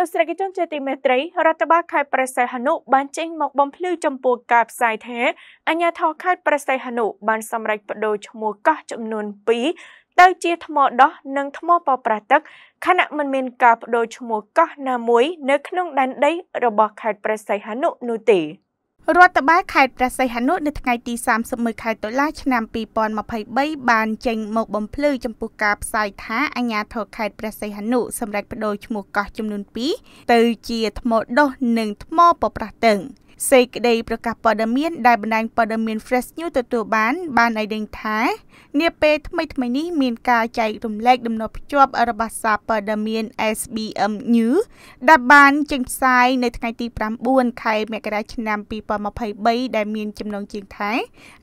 ទស្សនវិជ្ជាជាទីមេត្រីរដ្ឋបាលខេត្តព្រះសីហនុ បានចេញមកបំភ្លឺចំពោះការផ្សាយថាអាជ្ញាធរខេត្តព្រះសីហនុបានសម្រេចបដូរឈ្មោះកោះចំនួន2ទៅជាថ្មដោះនិងថ្មប៉ប្រះទឹកខណៈមិនមានការបដូរឈ្មោះកោះណាមួយនៅក្នុងដែនដីរបស់ខេត្តព្រះសីហនុនោះទេ។រដ្ឋបាលខេត្តព្រះសីហនុនៅថ្ងៃទី31ខែតុលាឆ្នាំ2023បានចេញមកបំភ្លឺចំពោះការផ្សាយថាអាជ្ញាធរខេត្តព្រះសីហនុសម្រេចបដូរឈ្មោះកោះចំនួន2ទៅជាថ្មដុះនិងថ្មប៉ប្រះតឹង។សេចក្តីប្រកាសព័ត៌មានដែលបណ្ដាញព័ត៌មាន Fresh News ទទួលបាន បានឲ្យដឹងថានាពេលថ្មីថ្មីនេះមានការចែករំលែកដំណប់ភ្ជាប់របស់សារព័ត៌មាន SBM News ដែលបានចេញផ្សាយនៅថ្ងៃទី9ខែមករាឆ្នាំ2023ដែលមានចំណងជើងថា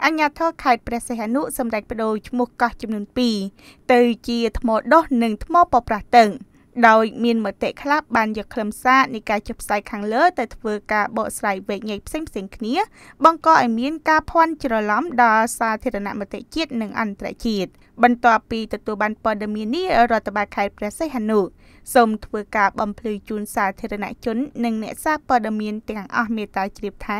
អញ្ញាធរខេត្តព្រះសីហនុសម្ដេចបដូរឈ្មោះកោះចំនួន2ទៅជាថ្មដុះនិងថ្មប៉ប្រះតឹង។ដោយមានមតិខ្លះបានយកខ្លឹមសារនៃការចុះផ្សាយខាងលើទៅធ្វើការបកស្រាយវែកញែកផ្សេងផ្សេងគ្នាបង្កឲ្យមានការភ័ន្តច្រឡំដល់សាធារណមតិជាតិនិងអន្តរជាតិបន្ទាប់ពីទទួលបានព័ត៌មាននេះរដ្ឋបាលខេត្តព្រះសីហនុសូមធ្វើការបំភ្លឺជូនសាធារណជននិងអ្នកសារព័ត៌មានទាំងអស់មេត្តាជ្រាបថា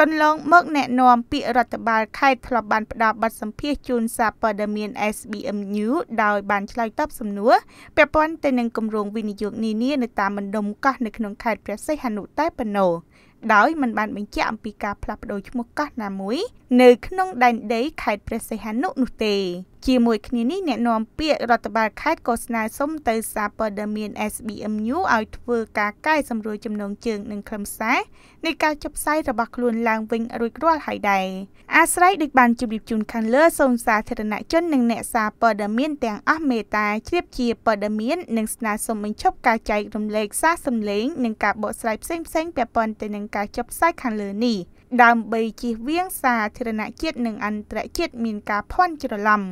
កន្លងមកអ្នកនាំពាក្យរដ្ឋបាលខេត្តធ្លាប់បានផ្ដល់ប័ណ្ណសម្ភាសជូនសារព័ត៌មាន SBM News ដោយបានឆ្លើយតបសំណួរពាក់ព័ន្ធទៅនឹងគម្ម្រង់វិនិយោគនានានៅតាមបណ្ដុំកោះនៅក្នុងខេត្តព្រះសីហនុតែប៉ុណ្ណោះដោយមិនបានបញ្ជាក់អំពីការផ្លាស់ប្តូរឈ្មោះកោះណាមួយនៅក្នុងដែនដីខេត្តព្រះសីហនុនោះទេជាមួយគ្នានេះអ្នកនាំពាក្យរដ្ឋបាលខេត្តក៏ស្នើសុំទៅសារព័ត៌មាន SBM News ឲ្យធ្វើការកែសម្រួលចំណងជើង និងខ្លឹមសារនៃការចុះផ្សាយរបស់ខ្លួនឡើងវិញរួចរាល់ហើយដែរអាស្រ័យដូចបានជម្រាបជូនខាងលើសូមសាធារណជននិងអ្នកសារព័ត៌មានទាំងអស់មេត្តាជ្រាបជាព័ត៌មាននិងស្នើសុំបញ្ឈប់ការចែករំលែកសារសម្លេងនិងការបកស្រាយផ្សេងៗពាក់ព័ន្ធទៅនឹងការចុះផ្សាយខាងលើនេះដើម្បីជៀសវាងសាធារណជាតិនិងអន្តរជាតិមាន ការភ័ន្តច្រឡំ